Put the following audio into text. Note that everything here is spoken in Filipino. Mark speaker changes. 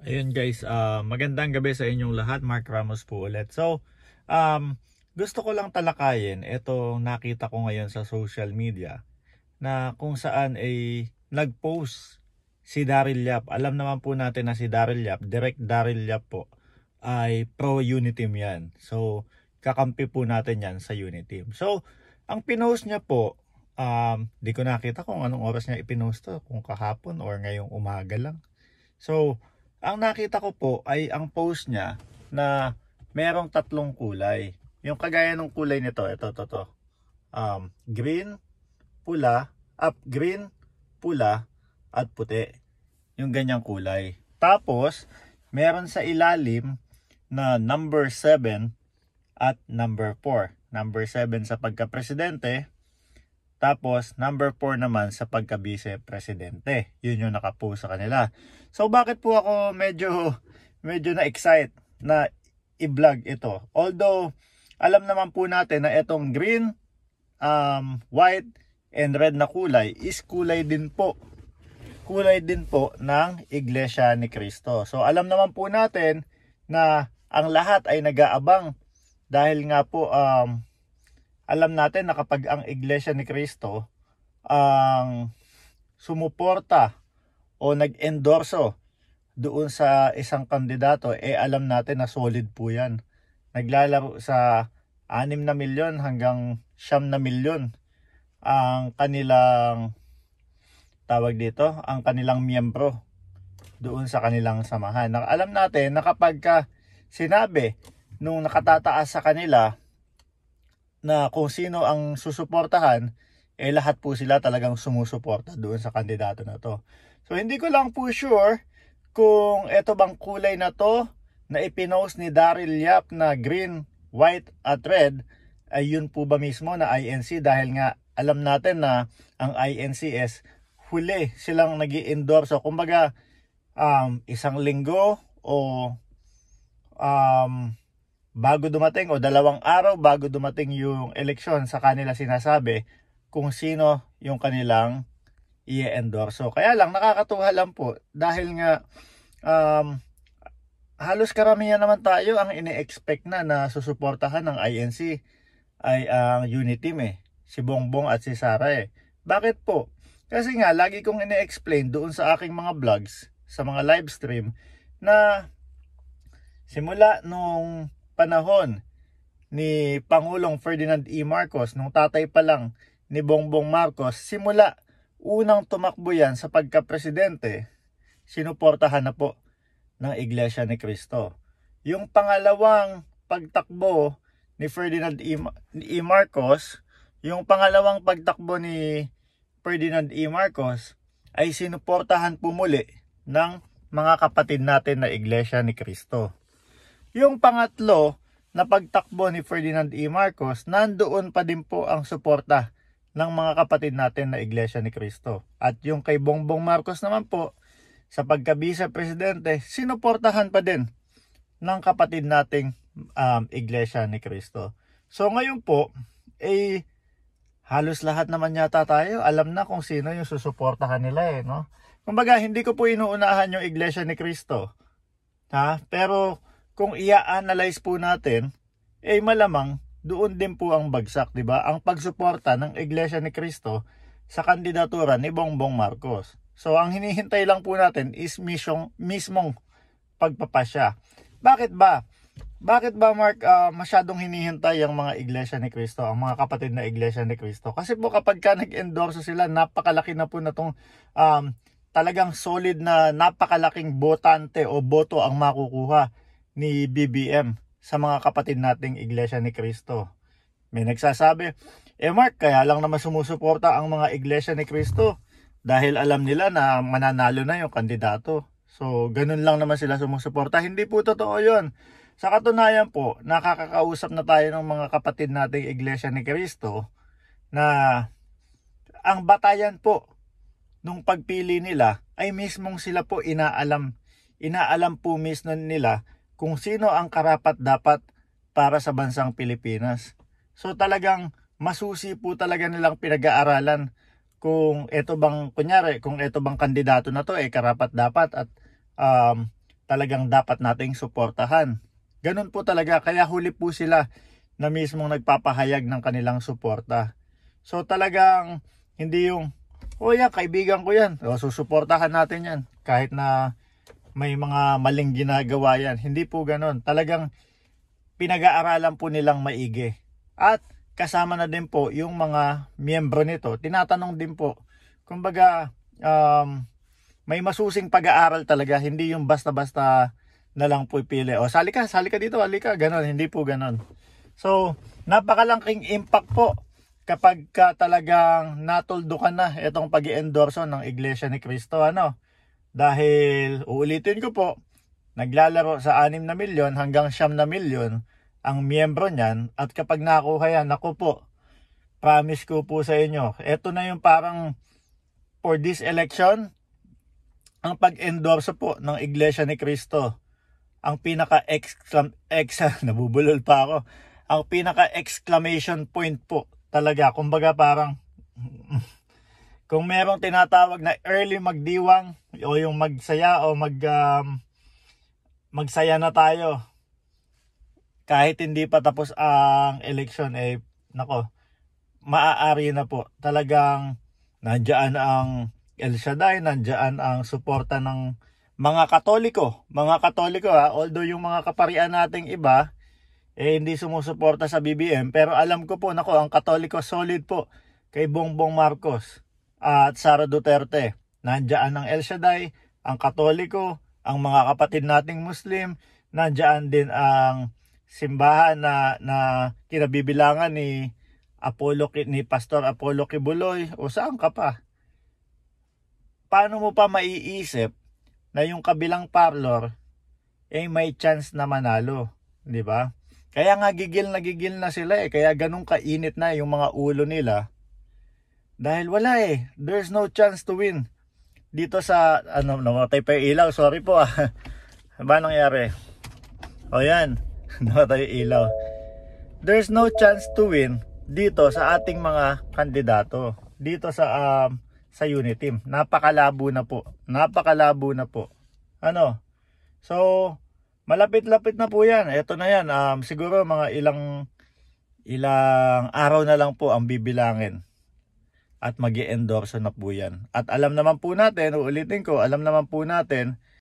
Speaker 1: Ayun guys, uh, magandang gabi sa inyong lahat. Mark Ramos po ulit. So, um, gusto ko lang talakayin itong nakita ko ngayon sa social media na kung saan ay eh, nag-post si Daryl Yap. Alam naman po natin na si Daryl Yap, direct Daryl Yap po, ay pro-Uniteam yan. So, kakampi po natin yan sa Uniteam. So, ang pinost niya po, um, di ko nakita kung anong oras niya ipinost to, kung kahapon or ngayong umaga lang. So, ang nakita ko po ay ang post niya na merong tatlong kulay. Yung kagaya ng kulay nito, ito, ito, ito. Um, green, pula, up green, pula, at puti. Yung ganyang kulay. Tapos, meron sa ilalim na number 7 at number 4. Number 7 sa pagka-presidente tapos, number 4 naman sa pagka-vice presidente. Yun yung nakapost sa kanila. So, bakit po ako medyo, medyo na-excite na i-vlog ito? Although, alam naman po natin na itong green, um, white, and red na kulay is kulay din po. Kulay din po ng Iglesia ni Cristo. So, alam naman po natin na ang lahat ay nag-aabang dahil nga po um, alam natin na kapag ang Iglesia ni Kristo ang sumuporta o nag-endorso doon sa isang kandidato, eh alam natin na solid po yan. Naglalaro sa 6 na milyon hanggang 7 na milyon ang kanilang tawag dito, ang kanilang miyembro doon sa kanilang samahan. Alam natin na kapag ka sinabi nung nakatataas sa kanila na kung sino ang susuportahan, eh lahat po sila talagang sumusuporta doon sa kandidato na to. So hindi ko lang po sure kung ito bang kulay na to na ipinost ni Daryl Yap na green, white at red ay yun po ba mismo na INC dahil nga alam natin na ang INC is huli silang nag endorse So kumbaga um, isang linggo o um, bago dumating o dalawang araw bago dumating yung eleksyon sa kanila sinasabi kung sino yung kanilang i-endorse. So, kaya lang nakakatuwa lang po dahil nga um, halos karamihan naman tayo ang ine-expect na na susuportahan ng INC ay ang Unity team eh. Si Bongbong at si Sara eh. Bakit po? Kasi nga, lagi kong ine-explain doon sa aking mga vlogs, sa mga live stream, na simula nung panahon ni Pangulong Ferdinand E. Marcos, nung tatay pa lang ni Bongbong Marcos, simula unang tumakbo yan sa pagka-presidente, sinuportahan na po ng Iglesia ni Cristo. Yung pangalawang pagtakbo ni Ferdinand E. e. Marcos, yung pangalawang pagtakbo ni Ferdinand E. Marcos ay sinuportahan po muli ng mga kapatid natin na Iglesia ni Cristo. Yung pangatlo na pagtakbo ni Ferdinand E. Marcos, nandoon pa din po ang suporta ng mga kapatid natin na Iglesia ni Cristo. At yung kay Bongbong Marcos naman po, sa pagkabisa presidente, sinuportahan pa din ng kapatid nating um, Iglesia ni Cristo. So ngayon po, eh, halos lahat naman yata tayo, alam na kung sino yung susuportahan nila eh, no? Kumbaga, hindi ko po inuunahan yung Iglesia ni Cristo. Ha? Pero, kung i-analyze po natin, ay eh malamang doon din po ang bagsak, 'di ba? Ang pagsuporta ng Iglesia ni Cristo sa kandidatura ni Bongbong Marcos. So ang hinihintay lang po natin is misyong, mismong pagpapasya. Bakit ba? Bakit ba Mark uh, masyadong hinihintay ang mga iglesia ni Kristo, ang mga kapatid na iglesia ni Kristo? Kasi po kapag ka nag-endorse sila, napakalaki na po na tong um, talagang solid na napakalaking botante o boto ang makukuha ni BBM sa mga kapatid nating Iglesia ni Kristo. May nagsasabi, eh Mark, kaya lang naman sumusuporta ang mga Iglesia ni Kristo dahil alam nila na mananalo na yung kandidato. So, ganun lang naman sila sumusuporta. Hindi po totoo yon. Sa katunayan po, nakakakausap na tayo ng mga kapatid nating Iglesia ni Kristo na ang batayan po nung pagpili nila ay mismong sila po inaalam. Inaalam po mismo nila kung sino ang karapat dapat para sa bansang Pilipinas. So talagang masusi po talaga nilang pinag-aaralan kung ito bang kunyari kung ito bang kandidato na to ay eh, karapat dapat at um, talagang dapat nating suportahan. Ganun po talaga kaya huli po sila na mismong nagpapahayag ng kanilang suporta. So talagang hindi yung, oh ah, yan, kaibigan ko yan. O, susuportahan natin yan. Kahit na may mga maling ginagawa yan. Hindi po ganun. Talagang pinag-aaralan po nilang maigi. At kasama na din po yung mga miyembro nito. Tinatanong din po. Kumbaga, um, may masusing pag-aaral talaga. Hindi yung basta-basta na lang po ipili. O, sali ka, sali ka dito, sali ka. Ganon, hindi po ganon. So, napakalaking impact po kapag ka talagang natuldo ka na itong pag endorso ng Iglesia ni Cristo. Ano? Dahil, uulitin ko po, naglalaro sa 6 na milyon hanggang 7 na milyon ang miyembro niyan at kapag nakuha yan, ako po, promise ko po sa inyo, eto na yung parang for this election, ang pag-endorse po ng Iglesia ni Cristo, ang pinaka exclam nabubulol pa ako, ang pinaka exclamation point po talaga, kumbaga parang Kung merong tinatawag na early magdiwang o yung magsaya o mag um, magsaya na tayo kahit hindi pa tapos ang election eh nako maaari na po talagang nandiyan ang El Shaddai, nandiyan ang suporta ng mga Katoliko. Mga Katoliko ha, although yung mga kaparian nating iba eh hindi sumusuporta sa BBM pero alam ko po nako ang Katoliko solid po kay Bongbong Marcos at Sara Duterte. Nandiyan ang El Shaddai, ang Katoliko, ang mga kapatid nating Muslim, nandiyan din ang simbahan na, na kinabibilangan ni Apollo ni Pastor Apollo Kibuloy o saan ka pa? Paano mo pa maiisip na yung kabilang parlor eh may chance na manalo, di ba? Kaya nga gigil na gigil na sila eh, kaya ganun kainit na yung mga ulo nila dahil wala eh. There's no chance to win. Dito sa, ano, namatay pa yung ilaw. Sorry po ah. ba nangyari? O yan. namatay yung ilaw. There's no chance to win dito sa ating mga kandidato. Dito sa, um, sa unit team. Napakalabo na po. Napakalabo na po. Ano? So, malapit-lapit na po yan. Ito na yan. Um, siguro mga ilang ilang araw na lang po ang bibilangin at mag endorso na po yan. At alam naman po natin, uulitin ko, alam naman po natin